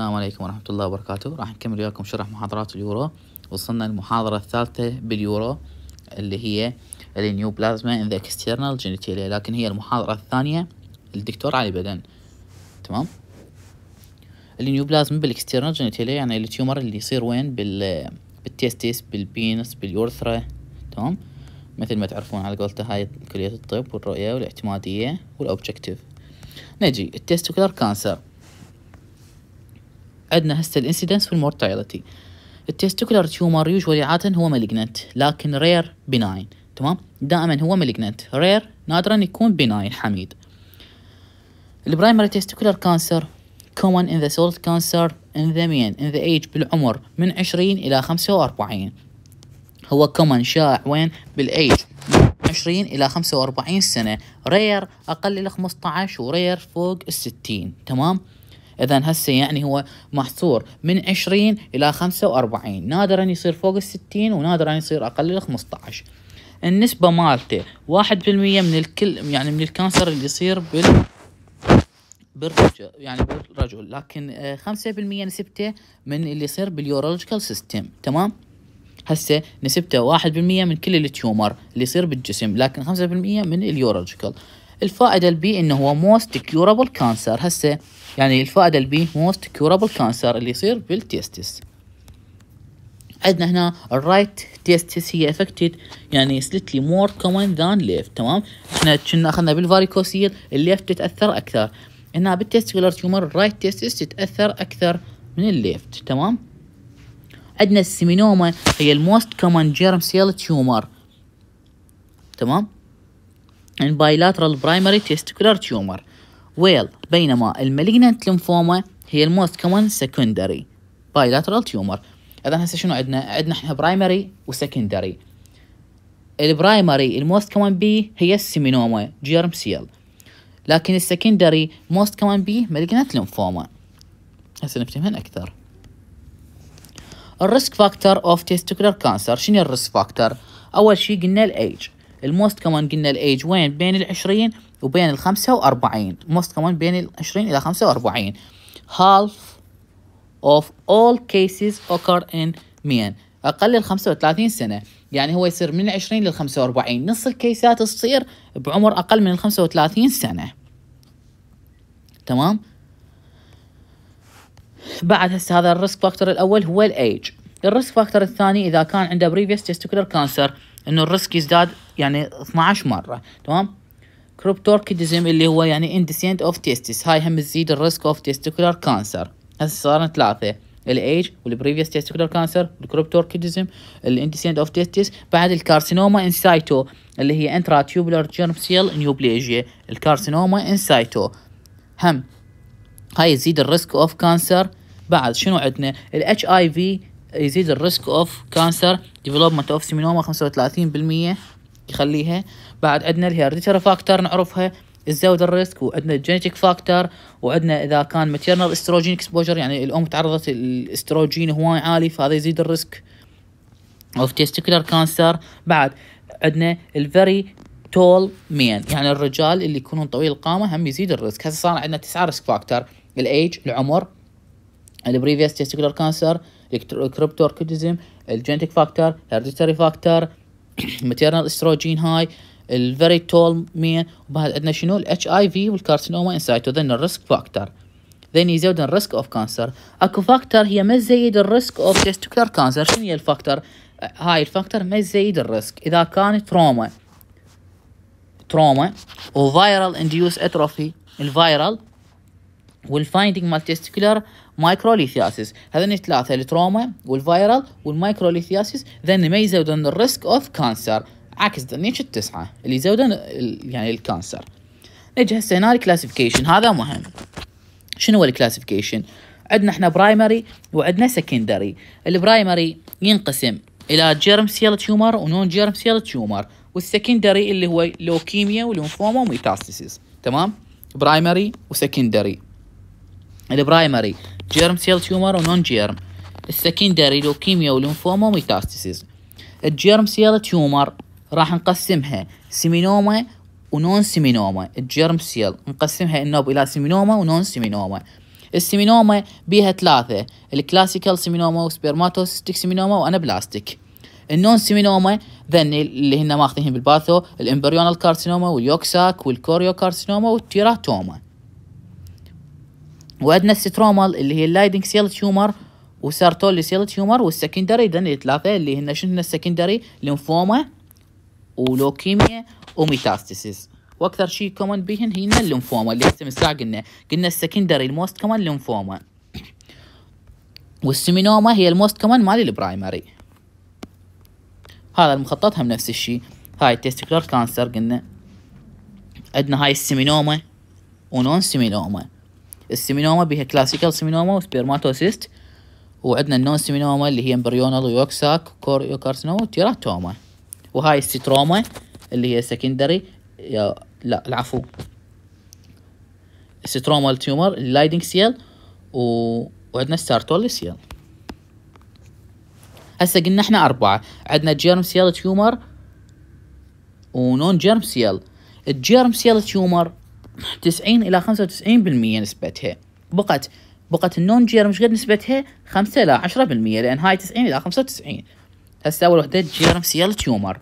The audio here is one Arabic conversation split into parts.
السلام عليكم ورحمة الله وبركاته راح نكمل وياكم شرح محاضرات اليورو وصلنا للمحاضرة الثالثة باليورو اللي هي النيو بلازما ان ذا اكسترنال جينيتاليا لكن هي المحاضرة الثانية للدكتور علي بدن تمام النيو بلازما بالاكسترنال جينيتاليا يعني التيومر اللي يصير وين بال بالتيستيس بالبينس باليورثرا تمام مثل ما تعرفون على قولته هاي كلية الطب والرؤية والاعتمادية والأوبجكتيف نجي التستيكولار كانسر عندنا هسه الانسيدنس والمورتاليتي التستيكولار تيومر يوجوالي عادة هو مالجنت لكن رير بناين تمام دائما هو مالجنت رير نادرا يكون بناين حميد البرايمري تستيكولار كانسر common in the solid cancer in the men in the age بالعمر من 20 إلى 45 هو كومن شائع وين بالايج 20 الى 45 سنه رير اقل ل 15 ورير فوق ال 60 تمام اذا هسه يعني هو محصور من 20 الى 45 نادرا يصير فوق ال 60 ونادرا يصير اقل ال 15 النسبة مالته 1% من الكل يعني من الكانسر اللي يصير بال بالرجل يعني بالرجل لكن 5% آه، نسبته من اللي يصير باليورولوجيكال سيستم تمام هسه نسبته 1% من كل التيومر اللي يصير بالجسم لكن 5% من اليورولوجيكال الفائده البي انه هو موست كيورابل كانسر هسه يعني الفائده البي موست كيورابل كانسر اللي يصير بالتيستس عندنا هنا الرايت تيستس هي افكتد يعني سلتلي مور كومن ذان ليفت تمام احنا كنا اخذنا بالفاريكوسيل الليفت تتاثر اكثر هنا بالتستيكولار تيومر الرايت تيستس تتاثر اكثر من الليفت تمام عندنا السيمينوما هي الموست كومن جيرم سيل تيومر تمام ان bilateral primary testicular tumor ويل بينما المالجنت لمفوما هي الموست كومن سكندري bilateral tumor اذا هسه شنو عندنا؟ عندنا احنا برايمري وسكندري البرايمري الموست كومن بي هي السيمينوما جيرم سيل لكن السكندري موست كومن بي مالجنت لمفوما هسه نفهمهن اكثر الريسك فاكتور اوف تيستيكولار كانسر شنو الريسك فاكتور؟ اول شيء قلنا الايج الموست كمان قلنا الايج وين بين 20 وبين الخمسة 45 موست كمان بين 20 إلى 45 half of all cases occur in men أقل ال 35 سنة يعني هو يصير من 20 لل 45 نص الكيسات تصير بعمر أقل من ال 35 سنة تمام بعد هسه هذا الريسك فاكتور الأول هو الأيج الريسك فاكتور الثاني إذا كان عنده previous testicular cancer إنه الريسك يزداد يعني 12 مره تمام كروب اللي هو يعني اندسينت اوف تيستس هاي هم تزيد الريسك اوف تيستيكولار كانسر هسه صارنا ثلاثه الايج والبريفيوس تيستيكولار كانسر الكروب توركيدزم اوف تيستس بعد الكارسينوما ان سايتو اللي هي انترا تيوبولار جيرم سيل نيوبليجيا الكارسينوما ان سايتو هم هاي يزيد الريسك اوف كانسر بعد شنو عندنا الاتش اي في يزيد الريسك اوف كانسر ديفلوبمنت اوف سيمينوما 35% يخليها بعد عندنا الهيرديتر فاكتور نعرفها الزود الريسك وعندنا الجينيتك فاكتور وعندنا اذا كان ماتيرنال استروجين اكسبوجر يعني الام تعرضت الاستروجين هواي عالي فهذا يزيد الريسك اوف تيستيكولر كانسر بعد عندنا الفيري تول مين يعني الرجال اللي يكونون طويل القامه هم يزيد الريسك هسه صار عندنا تسعه ريسك فاكتور الايج العمر البريفيس تيستيكولر كانسر الكريبتوركيدزم الجينيتك فاكتور هيرديتري فاكتور ماتيرنال استروجين هاي الفيري تول مين وبعد عندنا شنو الاتش اي في والكارسينوما سايتو ذن الريسك فاكتور ذن يزود الريسك اوف كانسر اكو فاكتور هي ما تزيد الريسك اوف تستيكولار كانسر شنو هي الفاكتور هاي الفاكتور ما تزيد الريسك اذا كان تروما تروما وفيرال انديوس اتروفي الفيرال والفايندينج مال تستيكولار مايكروليثياسيس هذني الثلاثه التروما والفيرال والمايكروليثياسيس ذن ما يزودون الريسك اوف كانسر عكس ذنيش التسعه اللي يزودون يعني الكانسر نجي هسه هنا الكلاسيفيكيشن هذا مهم شنو هو الكلاسيفيكيشن عندنا احنا برايمري وعندنا سكندري البرايمري ينقسم الى جيرم سيل تيومر ونون جيرم سيل تيومر والسكندري اللي هو لوكيميا وليمفوما وميتاستاسيس تمام برايمري وسكندري البرايمري جيرم سيل تيومر ونون جيرم السكين السكندري لوكيميا وليمفوما وميتاستاسيز الجيرم سيل تيومر راح نقسمها سيمينوما ونون سيمينوما الجيرم سيل نقسمها النوب الى سيمينوما ونون سيمينوما السيمينوما بيها ثلاثة الكلاسيكال سيمينوما وسبيرماتوسيستيك سيمينوما وانابلاستيك النون سيمينوما ذن اللي هن ماخذينهم بالباثو الامبريونال كارسينوما واليوكساك والكوريو كارسينوما والتيراتوما وعندنا السترومال اللي هي اللايدنج سيل تيومر وسارتولي سيل تيومر والسكندري اذا الثلاثه اللي هن شنو السكندري لينفوما ولوكيميا وميتاستاسيس واكثر شيء كومن بهن هي الليمفوما اللي هسه من ساعه قلنا قلنا السكندري الموست كومن ليمفوما والسيمينوما هي الموست كومن مال البرايمري هذا المخطط هم نفس الشيء هاي التستيكولار كانسر قلنا عندنا هاي السيمينوما ونون سيمينوما السيمينوما بيها كلاسيكال سيمينوما وسبيرماتوسيست وعندنا النون سيمينوما اللي هي امبريونال ويوكساك كوريوكارسينوما وتيراتوما وهاي السيتروما اللي هي سكندري يا لا العفو السيتروما التيومر اللايدنج سيل و... وعندنا ستارتول سيل هسه قلنا احنا اربعة عندنا جيرم سيل تيومر ونون جيرم سيل الجيرم سيل تيومر 90 إلى 95% نسبتها بقت بقت النون جيرم شقد نسبتها 5 إلى 10% لأن هاي 90 إلى 95 هسه أول وحدة جيرم سيال تيومر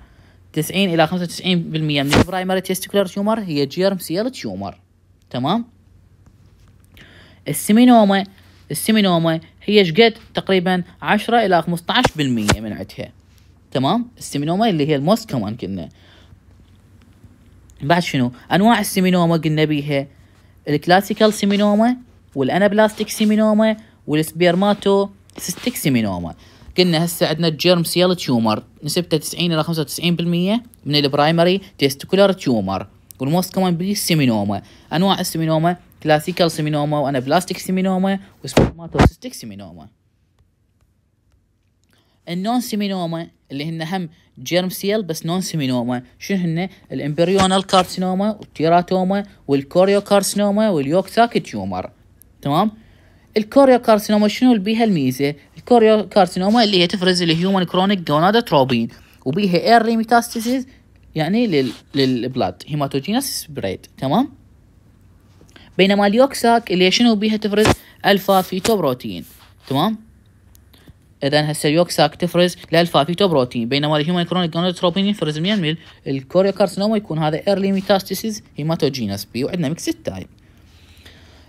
90 إلى 95% من البرايمري تيستيكولار تيومر هي جيرم سيال تيومر تمام السيمينوما السيمينوما هي شقد تقريبا 10 إلى 15% من عندها تمام السيمينوما اللي هي الموست كمان كنا بعد شنو انواع السيمينوما قلنا بيها الكلاسيكال سيمينوما والانابلاستيك سيمينوما والسبيرماتو سيستيك سيمينوما قلنا هسه عندنا الجيرم سيال تيومر نسبته 90 الى 95% من البرايمري تيستكولار تيومر والموست كومن بي سيمينوما انواع السيمينوما كلاسيكال سيمينوما وانابلاستيك سيمينوما وسبيرماتو سيستيك سيمينوما النون سيمينوما اللي هن هم جيرم سيل بس نون سيمينوما شنو هن الامبريونال كارسينوما والتيراتوما والكوريو والكوريوكارسينوما واليوكساك تيومر تمام الكوريو كارسينوما شنو اللي بيها الميزه الكوريو كارسينوما اللي هي تفرز الهيومن كرونيك جونادا تروبين وبيها ايرلي ميتاستاسيز يعني لل للبلاد هيماتوجينس سبريد تمام بينما اليوكساك اللي شنو بيها تفرز الفا فيتو بروتين تمام اذا هسه اليوكساك تفرز للفا فيتوبروتين بينما الهيومن كرونيك جونوتروبين يفرز 100 ميل الكوريوكارسينوما يكون هذا ايرلي ميتاستيسيز هيماتوجينس بي وعندنا ميكس تايب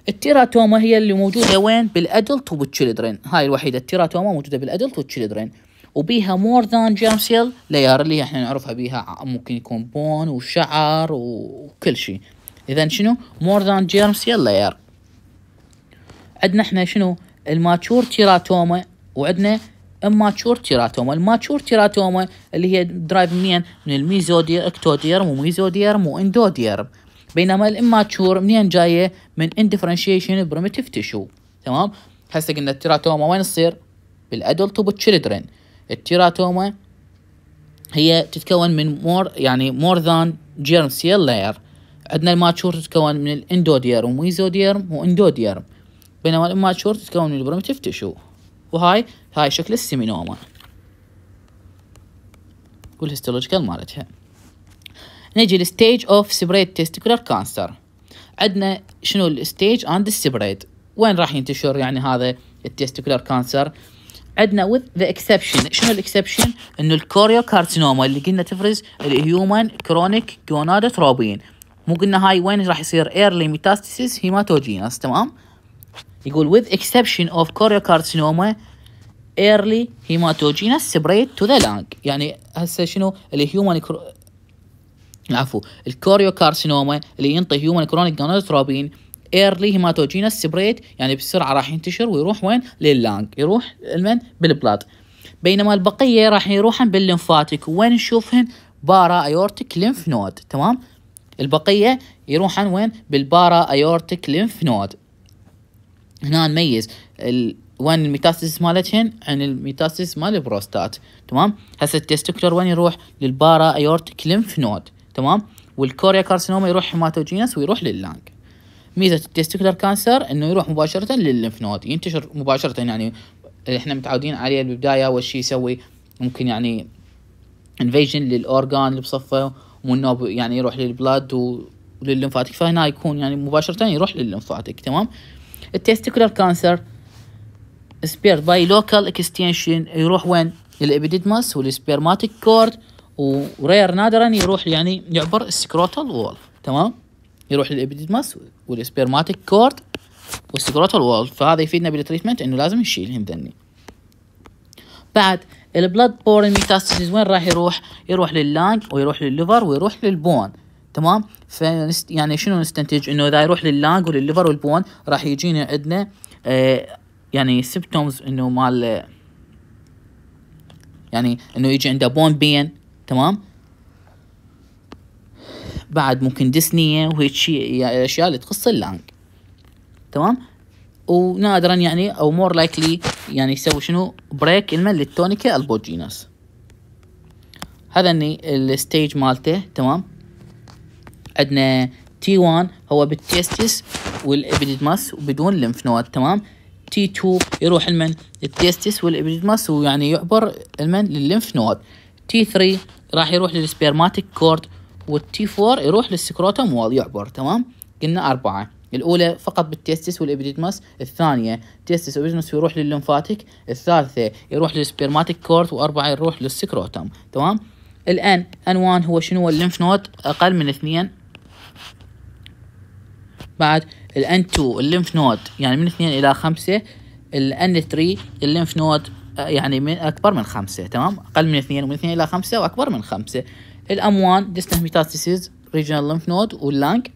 التيراتوما هي اللي موجوده وين بالادلت وبالتشيلدرن هاي الوحيده التيراتوما موجوده بالادلت والتشيلدرن وبيها مور ذان جيرم سيل لاير اللي احنا نعرفها بيها ممكن يكون بون وشعر وكل شيء اذا شنو مور ذان جيرم سيل لاير عندنا احنا شنو الماتشور تيراتوما وعندنا الماتشور تيراتوما الماتشور تيراتوما اللي هي درايف منين من الميزودير اكتوديرم وميزوديرم واندوديرم بينما الاماتشور منين جايه من اندفرنشيشن بريميتيف تشو تمام هسه قلنا التيراتوما وين تصير بالادلت وبالتشيلدرن التيراتوما هي تتكون من مور يعني مور ذان جيرم سيل لاير عندنا الماتشور تتكون من الاندوديرم وميزوديرم واندوديرم بينما الاماتشور تتكون من البريميتيف تشو وهاي هاي شكل السيمينوما والهيستولوجيكال مالتها نجي للستيج اوف سبريد تيستيكولار كانسر عندنا شنو الستيج اند السبريد وين راح ينتشر يعني هذا التيستيكولار كانسر عندنا وذ ذا اكسبشن شنو الاكسبشن انه الكوريو كارسينوما اللي قلنا تفرز الهيومن كرونيك جونادوتروبين مو قلنا هاي وين راح يصير ايرلي ميتاستاسيس هيماتوجينس تمام يقول with exception of chorionic carcinoma early hematogenous spread to the lung يعني هسه شنو الهيومن كرو... عفوا الكوريو كارسينوما اللي ينطي هيومن كرونيك جانوتروبين ايرلي هيماتوجينس سبريت يعني بسرعه راح ينتشر ويروح وين لللانج يروح المن بالبلاط بينما البقيه راح يروحن باللمفاتيك وين نشوفهن بارا ايورتيك ليمف نود تمام البقيه يروحن وين بالبارا ايورتيك ليمف نود هنا نميز ال وين الميتاستس مالتهن عن الميتاستس مال البروستات تمام هسه التستكتور وين يروح للبارا ايورتيك لنف نود تمام والكوريا كارسينوما يروح هيماتوجينس ويروح لللانج ميزه التستكتور كانسر انه يروح مباشره لللنف نود ينتشر مباشره يعني احنا متعودين عليه بالبدايه اول شيء يسوي ممكن يعني انفيجن للاورجان اللي بصفه ومنه يعني يروح للبلاد وللليمفاتيك فهنا يكون يعني مباشره يروح للليمفاتيك تمام التستيكولر كانسر سبيرد باي لوكال اكستنشن يروح وين الابيديدماس والسبيرماتيك كورد ورير نادرا يروح يعني يعبر السكروتال وول تمام يروح للابيديدماس والسبيرماتيك كورد والسكروتال وول فهذا يفيدنا بالتريتمنت انه لازم نشيلهم ذني بعد البلاد بورن ميتاستيز وين راح يروح يروح لللانج ويروح للليفر ويروح للبون تمام فنست يعني شنو نستنتج انه اذا يروح لللاج وللليفر والبون راح يجينا عندنا آه، يعني سيبتومز انه مال يعني انه يجي عنده بون بين تمام بعد ممكن ديسنية وهيك شيء يعني اشياء اللي تخص اللانج تمام ونادرا يعني او مور لايكلي يعني يسوي شنو بريك المن للتونيكا البوجينوس هذا الستيج مالته تمام عندنا تي 1 هو بالتيستس والابيديدماس وبدون لمف نود تمام تي 2 يروح لمن التيستس والابيديدماس ويعني يعبر لمن لللمف نود تي 3 راح يروح للسبيرماتيك كورد والتي 4 يروح للسكروتوم وول يعبر تمام قلنا أربعة الأولى فقط بالتيستس والإبيديدماس الثانية تيستس وابيديدماس يروح لللمفاتيك الثالثة يروح للسبيرماتيك كورد وأربعة يروح للسكروتوم تمام الان ان 1 هو شنو هو الليمف نود اقل من اثنين بعد الان 2 الليمف نود يعني من 2 الى 5 الان 3 الليمف نود يعني من اكبر من 5 تمام اقل من 2 ومن 2 الى 5 واكبر من 5 الام 1 distant metastasis regional lymph node واللانج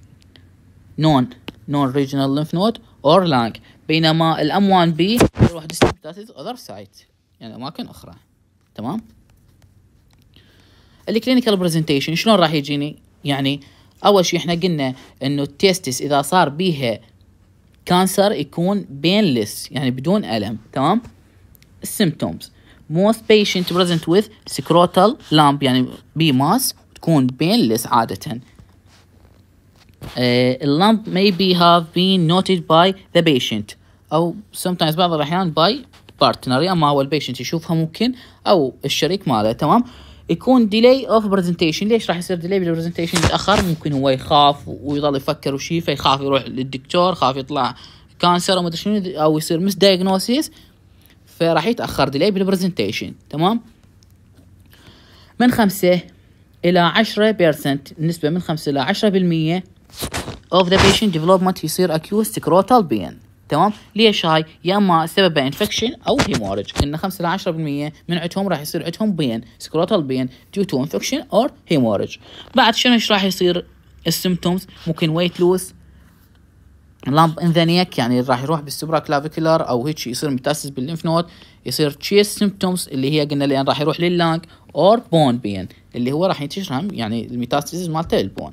نون نون ريجنال lymph node اور لانج بينما الام 1 بي يروح distant metastasis other site يعني اماكن اخرى تمام الكلينيكال برزنتيشن شلون راح يجيني يعني اول شيء احنا قلنا انه التيستس اذا صار بيها كانسر يكون بينلس يعني بدون الم تمام السيمتومز most patient present with scrotal lump يعني بي ماس تكون بينلس عادة. Uh, آه، a lump maybe have been noted by the patient أو sometimes بعض الأحيان by partner يا ما هو البيشنت يشوفها ممكن أو الشريك ماله تمام يكون ديلي اوف برزنتيشن ليش راح يصير ديلي بالبرزنتيشن يتاخر ممكن هو يخاف ويضل يفكر وشي فيخاف يروح للدكتور خاف يطلع كانسر او شنو او يصير مس دايجنوسيس فراح يتاخر ديلي بالبرزنتيشن تمام من خمسة إلى عشرة بيرسنت نسبة من خمسة إلى عشرة بالمية of the patient development يصير acute scrotal pain تمام ليش هاي يا اما سببها انفكشن او هيمورج ان 5 ل 10% من عندهم راح يصير عندهم بين سكروتال بين ديو تو انفكشن اور هيمورج بعد شنو ايش راح يصير السيمتومز ممكن ويت لوس لامب ان ذا نيك يعني راح يروح بالسوبرا كلافيكولار او هيك يصير متاسس بالليمف نود يصير تشيس سيمتومز اللي هي قلنا لان راح يروح لللانك اور بون بين اللي هو راح ينتشر هم يعني الميتاستاسيس مالته البون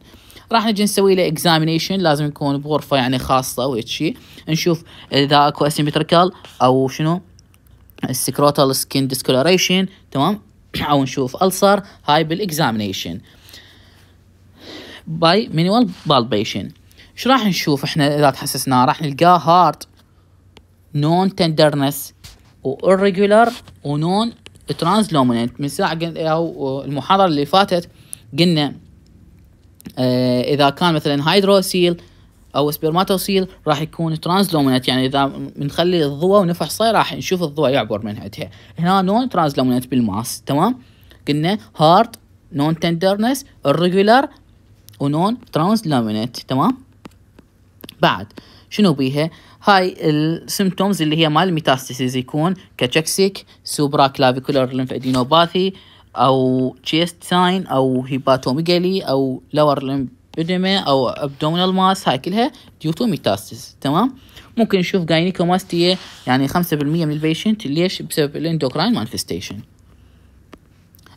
راح نجي نسوي له اكزامينيشن لازم يكون بغرفه يعني خاصه وهيك شيء نشوف اذا اكو اسيمتريكال او شنو السكروتال سكين ديسكولوريشن تمام او نشوف الصر هاي بالاكزامينيشن باي مينيمال بالبيشن شو راح نشوف احنا اذا تحسسناه راح نلقاه هارد نون تندرنس و و ونون ترانسلوميننت من ساعة او المحاضرة اللي فاتت قلنا آه، اذا كان مثلا هيدروسيل او سبيرماتوسيل راح يكون ترانس لومينت يعني اذا بنخلي الضوء ونفحصه راح نشوف الضوء يعبر من عندها هنا نون ترانس لومينت بالماس تمام قلنا هارد نون تندرنس الريجولار ونون ترانس لومينت تمام بعد شنو بيها هاي السيمتومز اللي هي مال الميتاستاسيز يكون كاتشكسيك سوبرا كلافيكولار آه او تشيست ساين او هيباتوميجالي او لور لمبيدما او ابدومينال ماس هاي كلها ديو تو ميتاستس تمام ممكن نشوف جاينيكوماستية يعني خمسة بالمية من البيشنت ليش بسبب الاندوكراين مانفستيشن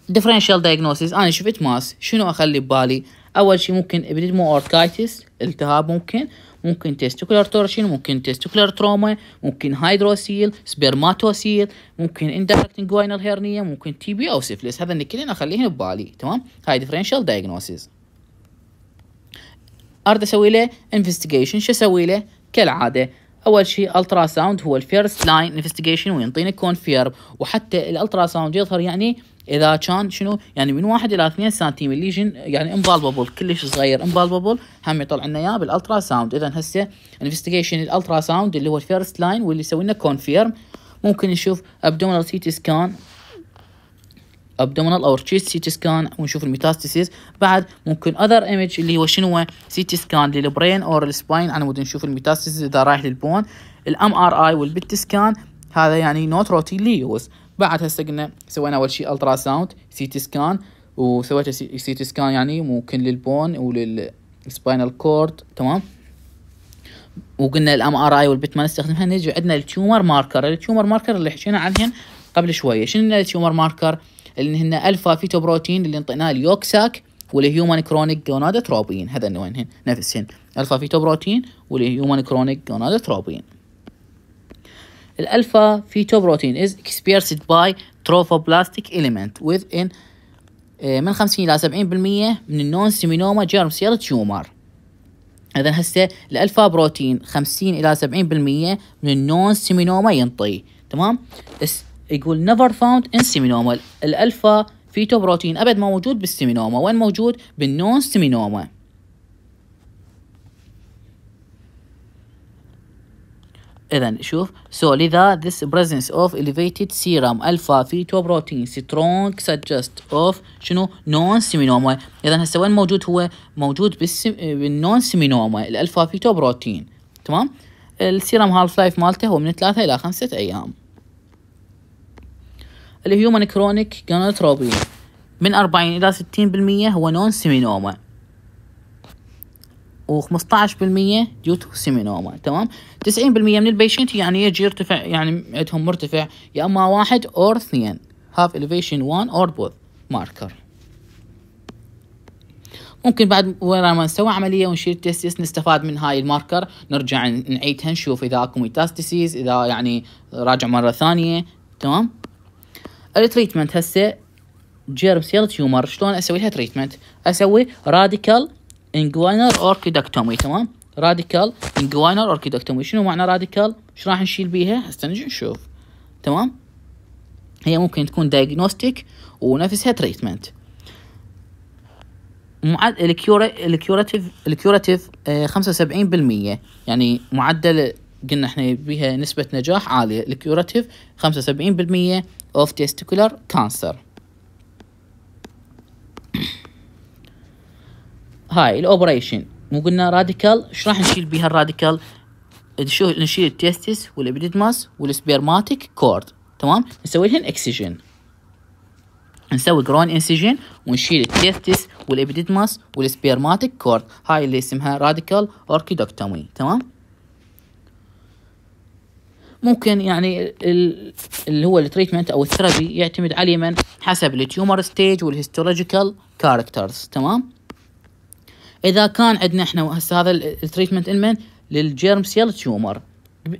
ديفرنشال diagnosis انا شفت ماس شنو اخلي ببالي اول شيء ممكن ابدمو اورتكايتس التهاب ممكن ممكن تيستيكولار تورشن ممكن تيستيكولار تروما ممكن هيدروسيل سبرماتوسيل ممكن اندايركت انجوينال هيرنيه ممكن تي بي او سيفلس هذا اللي كلنا اخليهن ببالي تمام هاي ديفرنشال دايجنوسيس ارد اسوي له انفستيجيشن شو اسوي له كالعاده اول شيء الترا ساوند هو الفيرست لاين انفستيجيشن وينطيني كونفيرم وحتى الالترا ساوند يظهر يعني اذا كان شنو يعني من واحد الى 2 سنتيم الليجن يعني امبالبابل كلش صغير امبالبابل هم يطلع لنا اياه بالالترا ساوند اذا هسه انفستيجيشن الالترا ساوند اللي هو الفيرست لاين واللي يسوي لنا كونفيرم ممكن نشوف ابدومينال سيتي سكان ابدومينال اور تشيست سيتي سكان ونشوف الميتاستيسيز بعد ممكن اذر ايمج اللي هو شنو سيتي سكان للبرين اور السباين على مود نشوف الميتاستيسيز اذا رايح للبون الام ار اي والبت سكان هذا يعني نوت روتين ليوز بعد هسه قلنا سوينا اول شيء الترا ساوند سي تي سكان وسويت سي تي سكان يعني ممكن للبون وللسباينال كورد تمام وقلنا الام ار اي والبت ما نستخدمها نجي عندنا التيومر ماركر التيومر ماركر اللي حكينا عنهن قبل شويه شنو التيومر ماركر اللي هن الفا فيتو بروتين اللي انطيناه اليوكساك والهيومن كرونيك جونادوتروبين هذا وينهن نفسهن الفا فيتو بروتين والهيومن كرونيك جونادوتروبين الألفا فيتوبروتين is experienced by trophoblastic element within آه، من 50 إلى 70% من النون سيمينوما جيرم سيل تيومر إذا هسه الألفا بروتين 50 إلى 70% من النون سيمينوما ينطي تمام يقول نيفر فاوند ان سيمينوما الألفا فيتوبروتين أبد ما موجود بالسيمينوما وين موجود بالنون سيمينوما اذا شوف سو لذا this presence of elevated serum alpha fetoprotein strong suggest of شنو non seminoma اذا هسه وين موجود هو موجود بالنون سيمينوما الالفا فيتوبروتين تمام السيرم هالف لايف مالته هو من ثلاثة الى خمسة ايام الهيومن كرونيك جانوتروبين من 40 الى 60% هو نون سيمينوما و15% ديو تو سيمينوما تمام 90% من البيشنت يعني يجي يرتفع يعني عندهم مرتفع يا اما واحد او اثنين هاف elevation 1 اور بوث ماركر ممكن بعد ورا ما نسوي عمليه ونشيل تيستيس نستفاد من هاي الماركر نرجع نعيدها نشوف اذا اكو ميتاستيسيز اذا يعني راجع مره ثانيه تمام التريتمنت هسه جيرم سيل تيومر شلون اسوي لها تريتمنت اسوي راديكال انجواينر اوركيدكتومي تمام راديكال انجواينر اوركيدكتومي شنو معنى راديكال ايش راح نشيل بيها هسه نجي نشوف تمام هي ممكن تكون دايجنوستيك ونفسها تريتمنت معدل الكيورا الكيوراتيف الكيوراتيف خمسة وسبعين بالمية يعني معدل قلنا احنا بيها نسبة نجاح عالية الكيوراتيف خمسة وسبعين بالمية اوف تيستيكولار كانسر هاي الاوبريشن مو قلنا راديكال ايش راح نشيل بها الراديكال شو نشيل التستس والابيدماس والسبيرماتيك كورد تمام نسوي لهن اكسجين نسوي جرون انسجين ونشيل التستس والابيدماس والسبيرماتيك كورد هاي اللي اسمها راديكال اوركيدوكتومي تمام ممكن يعني اللي هو التريتمنت او الثرابي يعتمد على من حسب التيومر ستيج والهيستولوجيكال كاركترز تمام اذا كان عندنا احنا هسه هذا التريتمنت المن للجيرم سيل تيومر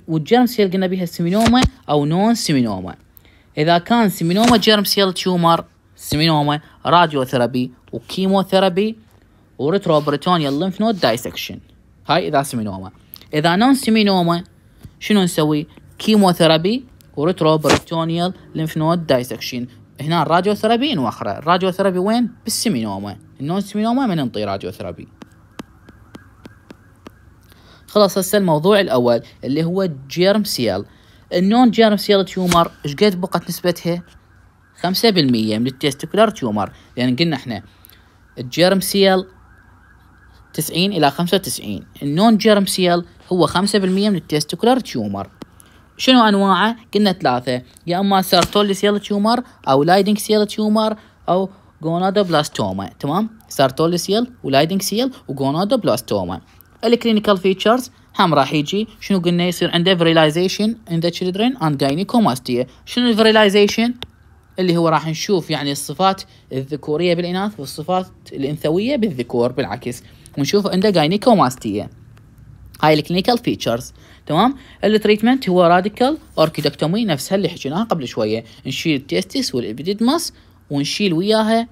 والجيرم سيل قلنا بيها سيمينوما او نون سيمينوما اذا كان سيمينوما جيرم سيل تيومر سيمينوما راديو ثيرابي وريترو وريتروبريتونيال ليمف نود دايسكشن هاي اذا سيمينوما اذا نون سيمينوما شنو نسوي وريترو وريتروبريتونيال ليمف نود دايسكشن هنا الراديو ثرابي ينوخره الراديو ثرابي وين بالسيمينوما النون سيمينوما من ننطي راديو ثرابي خلاص هسه الموضوع الاول اللي هو جيرم سيل النون جيرم سيل تيومر ايش قد بقت نسبتها 5% من التستيكولار تيومر لان يعني قلنا احنا الجيرم سيل 90 الى 95 النون جيرم سيل هو 5% من التستيكولار تيومر شنو انواعه؟ قلنا ثلاثه يا اما سارتولي سيل تيومر او لايدنج سيل تيومر او جونادوبلاستوما تمام؟ سارتولي سيل ولايدنج سيل وجونادوبلاستوما الكلينيكال فيتشرز هم راح يجي شنو قلنا يصير عنده فريلايزيشن ان ذا تشيلدرن اند جاينيكوماستيا شنو الفريلايزيشن؟ اللي هو راح نشوف يعني الصفات الذكوريه بالاناث والصفات الانثويه بالذكور بالعكس ونشوف عنده جاينيكوماستيا هاي الكلينيكال فيتشرز تمام التريتمنت هو راديكال اوركيدكتومي نفسها اللي حكيناها قبل شويه نشيل التستس والابيديدماس ونشيل وياها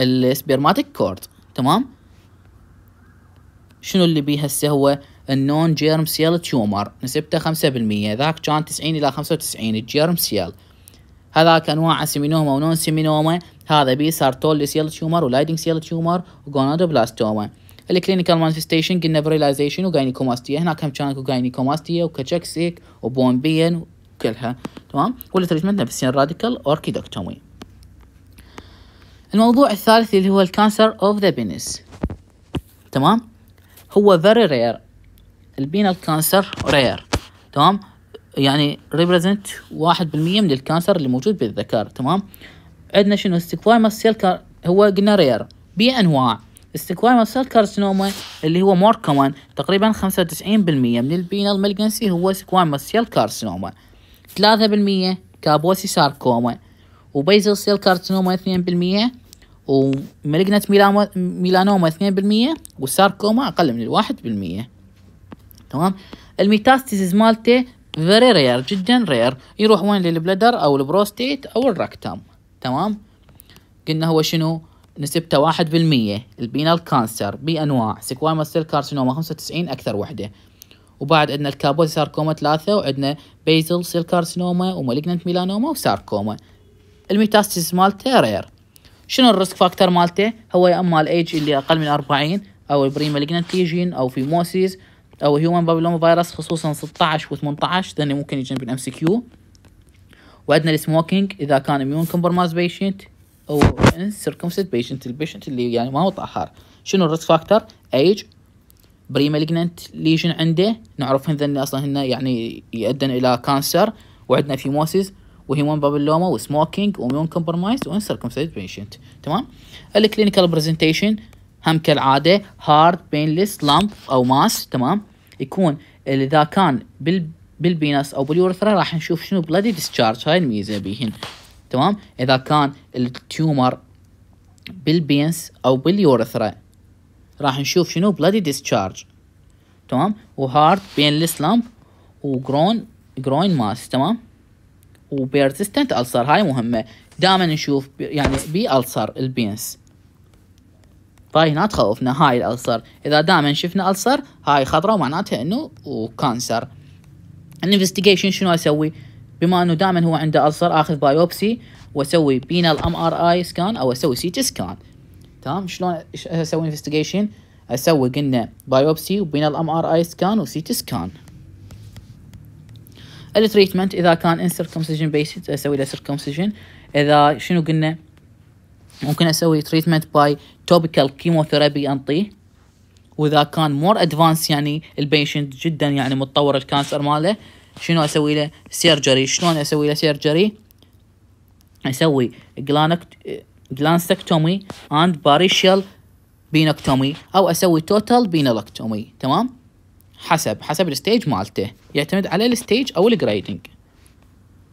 السبيرماتيك كورد تمام شنو اللي بيه هسه هو النون جيرم سيل تيومر نسبته خمسة بالمية ذاك كان تسعين إلى خمسة وتسعين الجيرم سيل هذاك أنواع سيمينوما ونون سيمينوما هذا بيه سارتول سيل تيومر ولايدنج سيل تيومر وجونادوبلاستوما الكلينيكال مانفستيشن قلنا بريلايزيشن وغاينيكوماستيا هناك هم كانت جاينيكوماستيا وكاتشكسيك وبومبين وكلها تمام ولا تريتمنت نفسيا راديكال اوركيدكتومي الموضوع الثالث اللي هو الكانسر اوف ذا بينس تمام هو فيري رير البينال كانسر رير تمام يعني ريبريزنت واحد بالمية من الكانسر اللي موجود بالذكر تمام عندنا شنو ستيكفايمس سيل هو قلنا رير بانواع استكوان السيل كارسينوما اللي هو مور كومن تقريبا 95% من البينال مالجنسي هو استكوان السيل كارسينوما 3% كابوسي ساركوما وبيزل سيل كارسينوما 2% ومالجنت ميلانوما 2% والساركوما أقل من الواحد بالمية تمام الميتاستيز مالتي فيري رير جدا رير يروح وين للبلدر أو البروستيت أو الركتام تمام قلنا هو شنو نسبته واحد بالمية البينال كانسر بأنواع سكوايما سيل كارسينوما خمسة وتسعين أكثر وحدة وبعد عندنا الكابوز ساركوما ثلاثة وعندنا بيزل سيل كارسينوما ومالجنت ميلانوما وساركوما الميتاستيس مالته رير شنو الريسك فاكتور مالته هو يا اما الايج اللي اقل من 40 او البري مالجنت ليجين او في موسيز او هيومن بابلوما فيروس خصوصا 16 و18 ذني ممكن يجنبن ام سي كيو وعندنا السموكينج اذا كان اميون كومبرماز بيشنت او ان يعني circumcised patient البيشنت اللي يعني ما هو طاهر شنو الريسك فاكتور ايج بري مالجننت ليجن عنده نعرف ذن اصلا هن يعني يؤدن الى كانسر وعندنا فيموسيس وهيومن بابلوما وسموكينج وميون كومبرمايز سيركمسيد بيشنت تمام الكلينيكال برزنتيشن هم كالعاده هارد بينلس لامب او ماس تمام يكون اذا كان بال بالبينس او باليورثرا راح نشوف شنو بلادي ديسشارج هاي الميزه بيهن تمام اذا كان التيومر بالبينس او باليورثرا راح نشوف شنو بلادي ديسشارج تمام وهارت بين لامب وجرون جروين ماس تمام وبيرتستنت ألسر هاي مهمة دائما نشوف يعني بي ألسر البينس فهاي هنا تخوفنا هاي الألسر إذا دائما شفنا ألسر هاي خضرة معناتها إنه وكانسر الانفستيجيشن شنو أسوي؟ بما انه دائما هو عنده ألسر اخذ بايوبسي واسوي بينال ام ار اي سكان او اسوي سي تي سكان تمام شلون اسوي انفستيجيشن اسوي قلنا بايوبسي وبينال ام ار اي سكان وسي تي سكان التريتمنت اذا كان ان سيركمسيجن بيسد اسوي له سيركمسيجن اذا شنو قلنا ممكن اسوي تريتمنت باي توبيكال كيموثيرابي انطيه واذا كان مور ادفانس يعني البيشنت جدا يعني متطور الكانسر ماله شنو اسوي له سيرجري شلون اسوي له سيرجري اسوي جلانستكتومي اند باريشال بينكتومي او اسوي توتال بينالكتومي تمام حسب حسب الستيج مالته يعتمد على الستيج او الجريدنج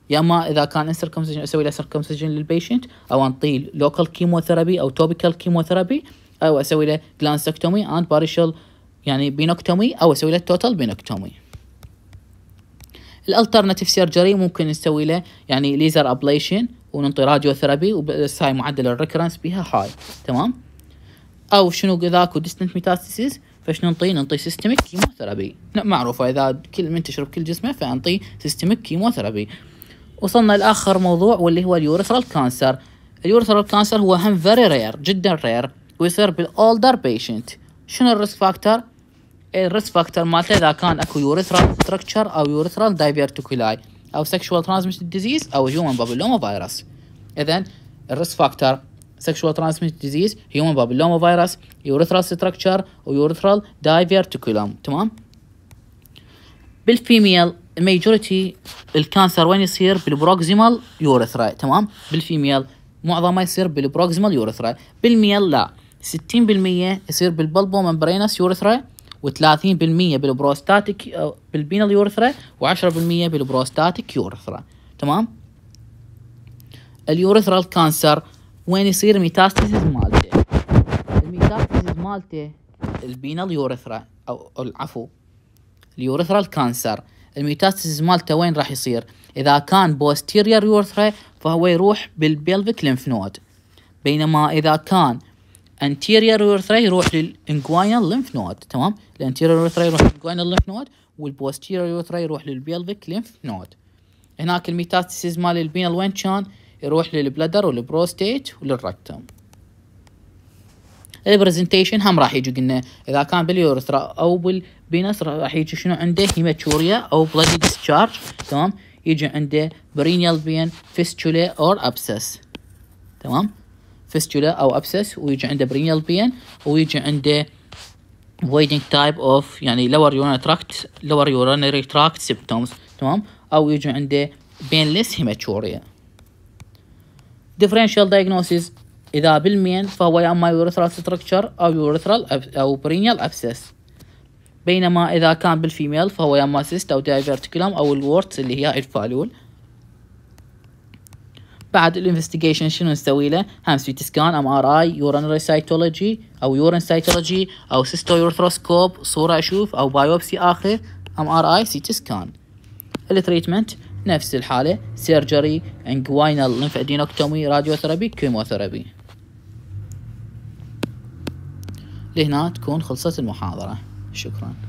يا اما اذا كان انسركمسجن اسوي له سركمسجن للبيشنت او انطيه لوكال كيموثيرابي او توبيكال كيموثيرابي او اسوي له جلانستكتومي اند باريشال يعني بينكتومي او اسوي له توتال بينكتومي الالترناتيف سيرجري ممكن نسوي له يعني ليزر ابليشن وننطي راديو ثيرابي وبس هاي معدل الريكرنس بيها هاي تمام او شنو ذاك وديستنت ميتاستسيس فاش ننطي ننطي سيستميك كيموثيرابي معروفه اذا كل من تشرب كل جسمه فانطي سيستميك كيموثيرابي وصلنا لاخر موضوع واللي هو اليورثرال كانسر اليورثرال كانسر هو هم فيري رير جدا رير ويصير بالاولدر بيشنت شنو الريسك فاكتور الريسك إيه، فاكتور مالته اذا كان اكو يوريثرال ستركتشر او يوريثرال دايفيرتيكولاي او سكشوال ترانسميتد ديزيز او هيومن بابلوما فيروس اذا الريسك فاكتور سكشوال ترانسميتد ديزيز هيومن بابلوما فيروس يوريثرال ستركتشر ويوريثرال دايفيرتيكولوم تمام بالفيميل الميجوريتي الكانسر وين يصير بالبروكسيمال يوريثرا تمام بالفيميل معظمه يصير بالبروكسيمال يوريثرا بالميل لا 60% يصير بالبلبو ممبرينس يوريثرا و30% بالبروستاتيك بالبينال يورثرا و10% بالبروستاتيك يورثرا تمام اليورثرال كانسر وين يصير ميتاستيزيز مالته الميتاستيزيز مالته البينال يورثرا او العفو اليورثرال كانسر الميتاستيزيز مالته وين راح يصير اذا كان بوستيرير يورثرا فهو يروح بالبيلفيك ليمف نود بينما اذا كان الانتيرير يورثرا يروح للانجواينال لينف نود تمام الانتيرير يورثرا يروح للانجواينال لينف نود والبوستيرير يورثرا يروح للبيلفيك لينف نود هناك الميتاستسيز مال البينال وين كان يروح للبلدر والبروستيت وللركتم البرزنتيشن هم راح يجي قلنا اذا كان باليورثرا او بالبينس راح يجي شنو عنده هيماتوريا او بلادي ديسشارج تمام يجي عنده برينيال بين فيستولا اور ابسس تمام فيستولا او ابسس ويجي عنده برينيال بين ويجي عنده ويدنج تايب اوف يعني لور يورانري تراكت لور يورانري تراكت سيمبتومز تمام او يجي عنده بينلس هيماتوريا ديفرنشال دايجنوسيس اذا بالمين فهو يا اما يورثرال ستراكشر او يورثرال او برينيال ابسس بينما اذا كان بالفيميل فهو يا اما سيست او دايفرتيكولم او الورتس اللي هي الفالول بعد الانفستيجيشن شنو نسوي له؟ هم سيتي سكان ام ار اي يورن ريسايتولوجي او يورن سايتولوجي او سيستو يورثروسكوب صوره اشوف او بايوبسي اخر ام ار اي سي تي سكان التريتمنت نفس الحاله سيرجري انجواينال لنف لينفادينوكتومي راديوثيرابي كيموثيرابي لهنا تكون خلصت المحاضره شكرا